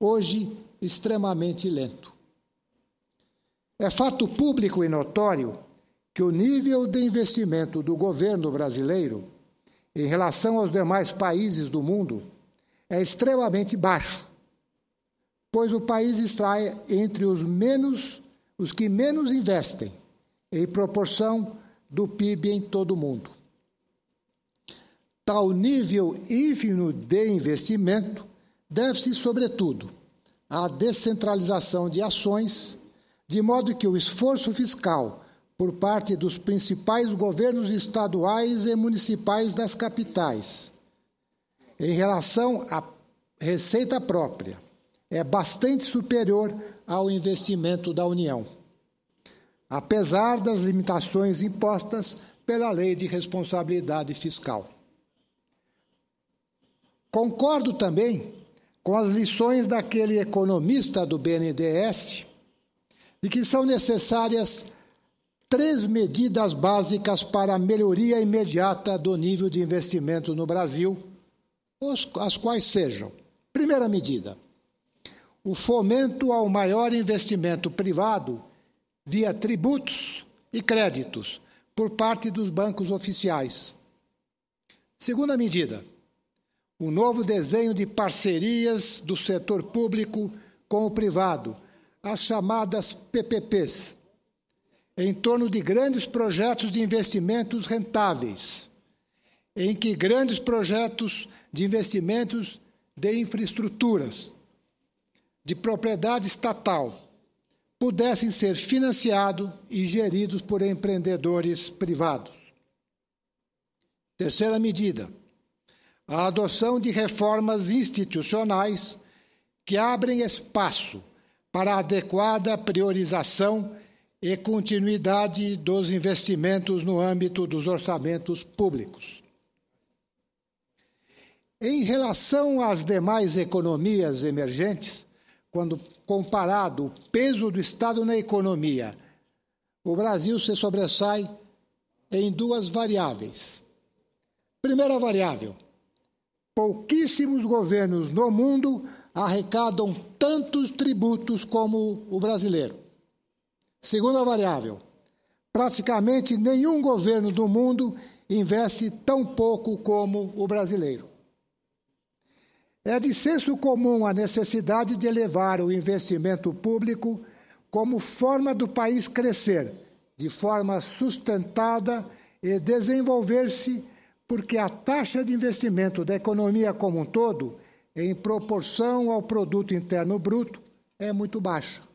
hoje extremamente lento. É fato público e notório que o nível de investimento do governo brasileiro em relação aos demais países do mundo é extremamente baixo, pois o país está entre os menos os que menos investem em proporção do PIB em todo o mundo. Tal nível ínfimo de investimento deve-se, sobretudo, à descentralização de ações, de modo que o esforço fiscal por parte dos principais governos estaduais e municipais das capitais em relação à receita própria é bastante superior ao investimento da União, apesar das limitações impostas pela Lei de Responsabilidade Fiscal. Concordo também com as lições daquele economista do BNDES, de que são necessárias três medidas básicas para a melhoria imediata do nível de investimento no Brasil, as quais sejam: primeira medida, o fomento ao maior investimento privado via tributos e créditos por parte dos bancos oficiais. Segunda medida, o novo desenho de parcerias do setor público com o privado, as chamadas PPPs, em torno de grandes projetos de investimentos rentáveis, em que grandes projetos de investimentos de infraestruturas de propriedade estatal pudessem ser financiados e geridos por empreendedores privados. Terceira medida a adoção de reformas institucionais que abrem espaço para adequada priorização e continuidade dos investimentos no âmbito dos orçamentos públicos. Em relação às demais economias emergentes, quando comparado o peso do Estado na economia, o Brasil se sobressai em duas variáveis. Primeira variável, Pouquíssimos governos no mundo arrecadam tantos tributos como o brasileiro. Segunda variável: praticamente nenhum governo do mundo investe tão pouco como o brasileiro. É de senso comum a necessidade de elevar o investimento público como forma do país crescer de forma sustentada e desenvolver-se porque a taxa de investimento da economia como um todo, em proporção ao produto interno bruto, é muito baixa.